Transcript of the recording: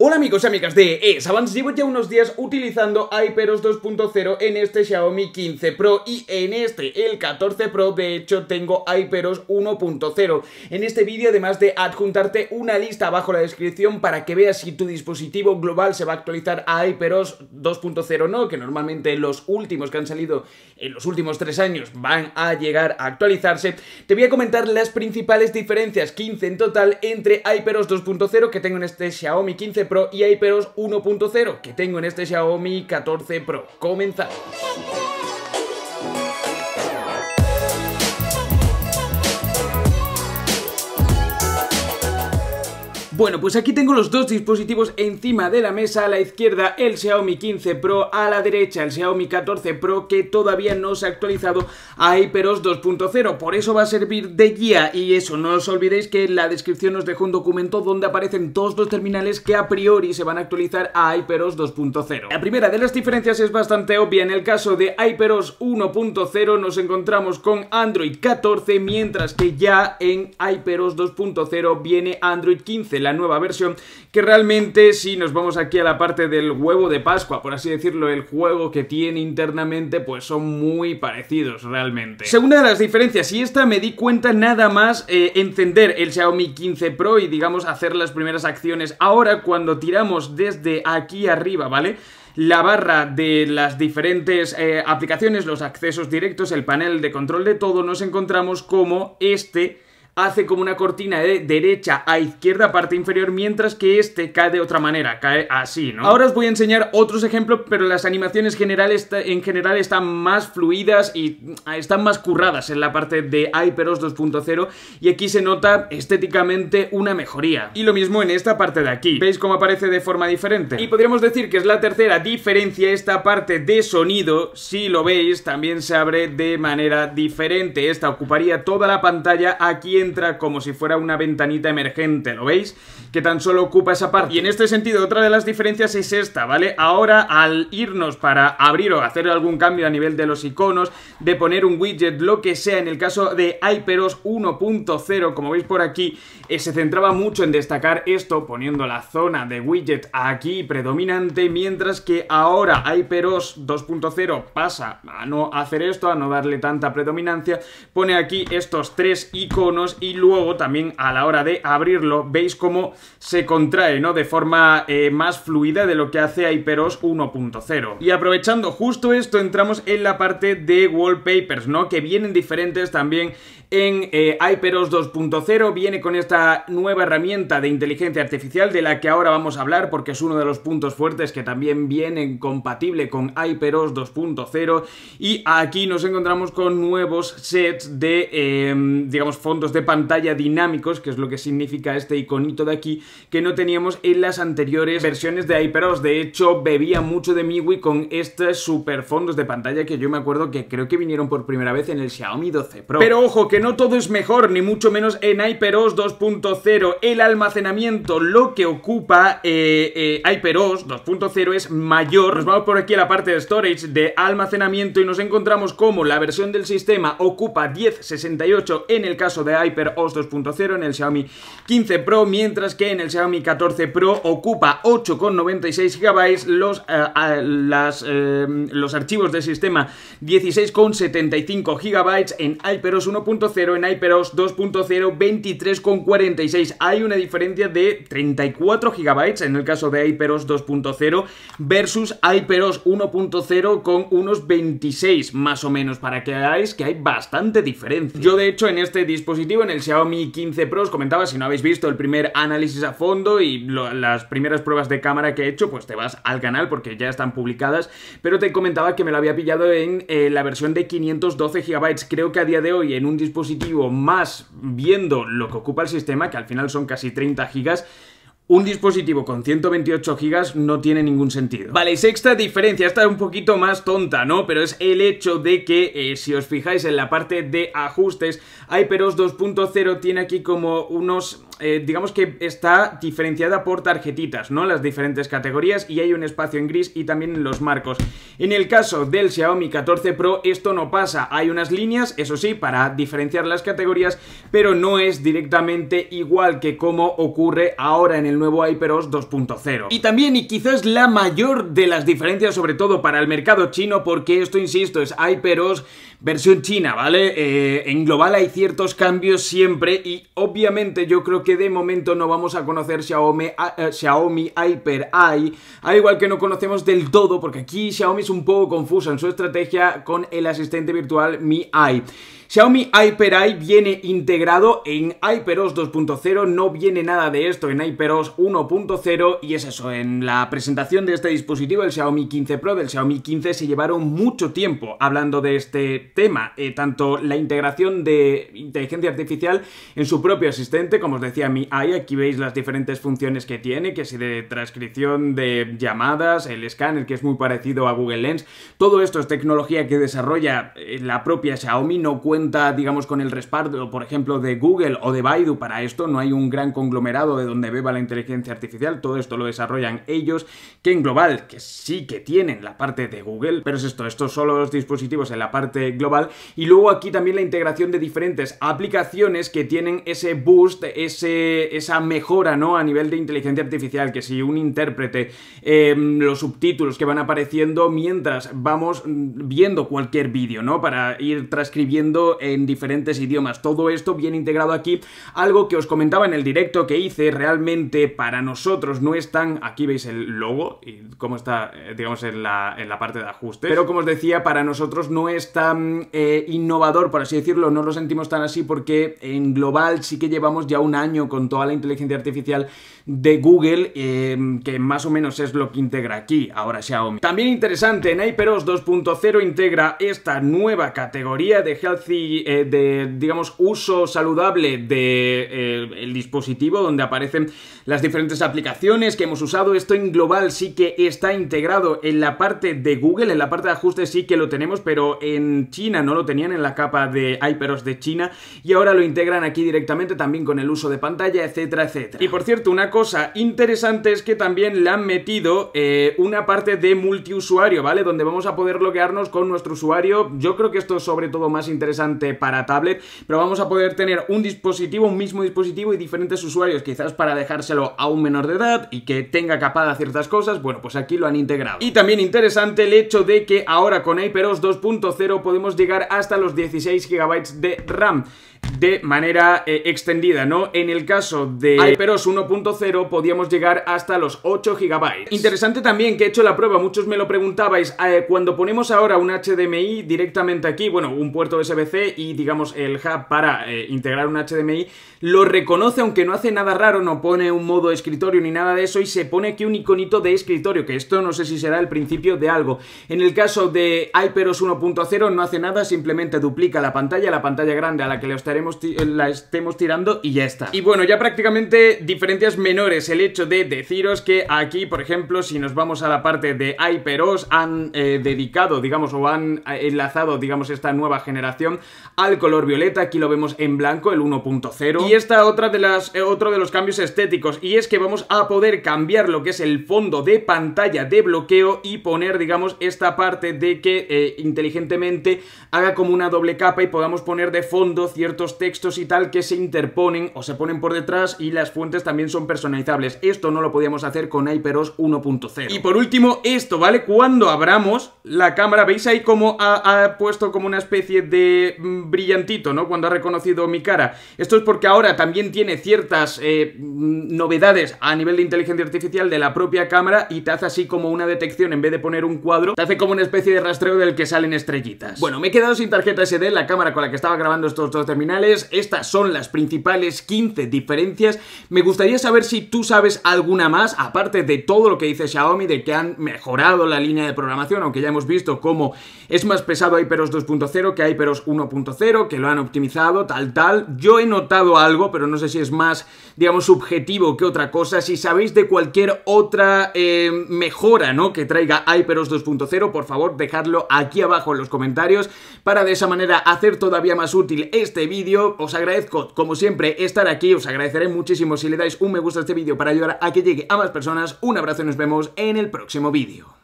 Hola amigos y amigas de ESAVANS, llevo ya unos días utilizando iPeros 2.0 en este Xiaomi 15 Pro y en este, el 14 Pro, de hecho tengo iPeros 1.0. En este vídeo además de adjuntarte una lista abajo en la descripción para que veas si tu dispositivo global se va a actualizar a iPeros 2.0 o no, que normalmente los últimos que han salido en los últimos tres años van a llegar a actualizarse, te voy a comentar las principales diferencias, 15 en total, entre iPeros 2.0 que tengo en este Xiaomi 15 Pro y hay peros 1.0 que tengo en este Xiaomi 14 Pro. Comenzamos. Bueno, pues aquí tengo los dos dispositivos encima de la mesa, a la izquierda el Xiaomi 15 Pro, a la derecha el Xiaomi 14 Pro que todavía no se ha actualizado a HyperOS 2.0, por eso va a servir de guía y eso, no os olvidéis que en la descripción os dejo un documento donde aparecen todos los terminales que a priori se van a actualizar a HyperOS 2.0. La primera de las diferencias es bastante obvia, en el caso de HyperOS 1.0 nos encontramos con Android 14, mientras que ya en HyperOS 2.0 viene Android 15, la nueva versión, que realmente si nos vamos aquí a la parte del huevo de Pascua, por así decirlo, el juego que tiene internamente, pues son muy parecidos realmente. Segunda de las diferencias, y esta me di cuenta nada más eh, encender el Xiaomi 15 Pro y digamos hacer las primeras acciones. Ahora cuando tiramos desde aquí arriba, ¿vale? la barra de las diferentes eh, aplicaciones, los accesos directos, el panel de control de todo, nos encontramos como este hace como una cortina de derecha a izquierda, parte inferior, mientras que este cae de otra manera, cae así, ¿no? Ahora os voy a enseñar otros ejemplos, pero las animaciones generales en general están más fluidas y ah, están más curradas en la parte de HyperOS 2.0 y aquí se nota estéticamente una mejoría. Y lo mismo en esta parte de aquí, ¿veis cómo aparece de forma diferente? Y podríamos decir que es la tercera diferencia esta parte de sonido, si lo veis, también se abre de manera diferente, esta ocuparía toda la pantalla aquí en como si fuera una ventanita emergente, ¿lo veis? Que tan solo ocupa esa parte. Y en este sentido, otra de las diferencias es esta, ¿vale? Ahora, al irnos para abrir o hacer algún cambio a nivel de los iconos, de poner un widget, lo que sea, en el caso de HyperOS 1.0, como veis por aquí, eh, se centraba mucho en destacar esto, poniendo la zona de widget aquí predominante, mientras que ahora HyperOS 2.0 pasa a no hacer esto, a no darle tanta predominancia, pone aquí estos tres iconos y luego también a la hora de abrirlo veis cómo se contrae, ¿no? De forma eh, más fluida de lo que hace HyperOS 1.0. Y aprovechando justo esto entramos en la parte de wallpapers, ¿no? Que vienen diferentes también en eh, HyperOS 2.0, viene con esta nueva herramienta de inteligencia artificial de la que ahora vamos a hablar porque es uno de los puntos fuertes que también viene compatible con HyperOS 2.0 y aquí nos encontramos con nuevos sets de, eh, digamos, fondos de pantalla dinámicos, que es lo que significa este iconito de aquí, que no teníamos en las anteriores versiones de HyperOS. De hecho, bebía mucho de MIUI con estos super fondos de pantalla que yo me acuerdo que creo que vinieron por primera vez en el Xiaomi 12 Pro. Pero ojo, que no todo es mejor, ni mucho menos en HyperOS 2.0. El almacenamiento, lo que ocupa eh, eh HyperOS 2.0 es mayor. Nos vamos por aquí a la parte de storage, de almacenamiento, y nos encontramos como la versión del sistema ocupa 1068 en el caso de HyperOS 2.0 en el Xiaomi 15 Pro, mientras que en el Xiaomi 14 Pro ocupa 8,96 GB los, eh, eh, los archivos de sistema 16,75 GB en HyperOS 1.0, en HyperOS 2.0 23,46. Hay una diferencia de 34 GB en el caso de HyperOS 2.0 versus HyperOS 1.0 con unos 26 más o menos para que veáis que hay bastante diferencia. Yo de hecho en este dispositivo en el Xiaomi 15 Pro. Os comentaba, si no habéis visto el primer análisis a fondo y las primeras pruebas de cámara que he hecho, pues te vas al canal porque ya están publicadas. Pero te comentaba que me lo había pillado en eh, la versión de 512 GB. Creo que a día de hoy en un dispositivo más viendo lo que ocupa el sistema, que al final son casi 30 GB, un dispositivo con 128 GB no tiene ningún sentido. Vale, sexta diferencia, esta es un poquito más tonta, ¿no? Pero es el hecho de que, eh, si os fijáis en la parte de ajustes, HyperOS 2.0 tiene aquí como unos eh, digamos que está diferenciada por tarjetitas, ¿no? Las diferentes categorías y hay un espacio en gris y también en los marcos. En el caso del Xiaomi 14 Pro esto no pasa, hay unas líneas, eso sí, para diferenciar las categorías, pero no es directamente igual que como ocurre ahora en el nuevo HyperOS 2.0. Y también, y quizás la mayor de las diferencias, sobre todo para el mercado chino, porque esto, insisto, es HyperOS versión china, ¿vale? Eh, en global hay ciertos cambios siempre y obviamente yo creo que de momento no vamos a conocer Xiaomi, eh, Hyper i al igual que no conocemos del todo, porque aquí Xiaomi es un poco confusa en su estrategia con el asistente virtual Mi AI. Xiaomi HyperEye viene integrado en HyperOS 2.0, no viene nada de esto en HyperOS 1.0 y es eso, en la presentación de este dispositivo, el Xiaomi 15 Pro, del Xiaomi 15 se llevaron mucho tiempo hablando de este tema, eh, tanto la integración de inteligencia artificial en su propio asistente, como os decía mi AI, aquí veis las diferentes funciones que tiene, que si de transcripción de llamadas, el escáner que es muy parecido a Google Lens, todo esto es tecnología que desarrolla eh, la propia Xiaomi, no cuenta cuenta, digamos, con el respaldo, por ejemplo, de Google o de Baidu para esto, no hay un gran conglomerado de donde beba la inteligencia artificial, todo esto lo desarrollan ellos, que en global, que sí que tienen la parte de Google, pero es esto, estos son los dispositivos en la parte global, y luego aquí también la integración de diferentes aplicaciones que tienen ese boost, ese, esa mejora, ¿no? A nivel de inteligencia artificial, que si un intérprete, em, los subtítulos que van apareciendo mientras vamos mm, viendo cualquier vídeo, ¿no? Para ir transcribiendo en diferentes idiomas. Todo esto bien integrado aquí, algo que os comentaba en el directo que hice, realmente para nosotros no es tan... Aquí veis el logo y cómo está, eh, digamos, en la, parte de ajustes. Pero como os decía, para nosotros no es tan eh, innovador, por así decirlo, no lo sentimos tan así porque en global sí que llevamos ya un año con toda la inteligencia artificial de Google, em, que más o menos es lo que integra aquí ahora Xiaomi. También interesante, en HyperOS 2.0 integra esta nueva categoría de Healthy eh, de, digamos, uso saludable del de, eh, dispositivo, donde aparecen las diferentes aplicaciones que hemos usado. Esto en global sí que está integrado en la parte de Google, en la parte de ajustes sí que lo tenemos, pero en China no lo tenían en la capa de HyperOS de China y ahora lo integran aquí directamente también con el uso de pantalla, etcétera, etcétera. Y por cierto, una cosa interesante es que también le han metido eh, una parte de multiusuario, ¿vale? Donde vamos a poder bloquearnos con nuestro usuario. Yo creo que esto es sobre todo más interesante para tablet, pero vamos a poder tener un dispositivo, un mismo dispositivo y diferentes usuarios, quizás para dejárselo a un menor de edad y que tenga de ciertas cosas, bueno, pues aquí lo han integrado. Y también interesante el hecho de que ahora con HyperOS 2.0 podemos llegar hasta los 16 GB de RAM de manera eh, extendida, ¿no? En el caso de HyperOS 1.0 podíamos llegar hasta los 8 GB. Interesante también que he hecho la prueba, muchos me lo preguntabais, eh, cuando ponemos ahora un HDMI directamente aquí, bueno, un puerto SBC y digamos el hub para eh, integrar un HDMI, lo reconoce aunque no hace nada raro, no pone un modo escritorio ni nada de eso y se pone aquí un iconito de escritorio, que esto no sé si será el principio de algo. En el caso de HyperOS 1.0 no hace nada, simplemente duplica la pantalla, la pantalla grande a la que le gustaría. Eh, la estemos tirando y ya está. Y bueno, ya prácticamente diferencias menores. El hecho de deciros que aquí, por ejemplo, si nos vamos a la parte de HyperOS, han eh, dedicado, digamos, o han eh, enlazado, digamos, esta nueva generación al color violeta. Aquí lo vemos en blanco, el 1.0. Y esta otra de las, otro de los cambios estéticos, y es que vamos a poder cambiar lo que es el fondo de pantalla de bloqueo y poner, digamos, esta parte de que inteligentemente haga como una doble capa y podamos poner de fondo cierto textos y tal que se interponen o se ponen por detrás y las fuentes también son personalizables. Esto no lo podíamos hacer con HyperOS 1.0. Y por último, esto, ¿vale? Cuando abramos la cámara, veis ahí como ha, puesto como una especie de mm, brillantito, ¿no? Cuando ha reconocido mi cara. Esto es porque ahora también tiene ciertas eh, mm, novedades a nivel de inteligencia artificial de la propia cámara y te hace así como una detección en vez de poner un cuadro, te hace como una especie de rastreo del que salen estrellitas. Bueno, me he quedado sin tarjeta SD, la cámara con la que estaba grabando estos dos minutos estas son las principales 15 diferencias. Me gustaría saber si tú sabes alguna más, aparte de todo lo que dice Xiaomi, de que han mejorado la línea de programación, aunque ya hemos visto cómo es más pesado HyperOS 2.0 que HyperOS 1.0, que lo han optimizado, tal, tal. Yo he notado algo, pero no sé si es más, digamos, subjetivo que otra cosa. Si sabéis de cualquier otra eh, mejora, ¿no? Que traiga HyperOS 2.0, por favor, dejadlo aquí abajo en los comentarios para de esa manera hacer todavía más útil este vídeo os agradezco, como siempre, estar aquí. Os agradeceré muchísimo si le dais un me gusta a este vídeo para ayudar a que llegue a más personas. Un abrazo y nos vemos en el próximo vídeo.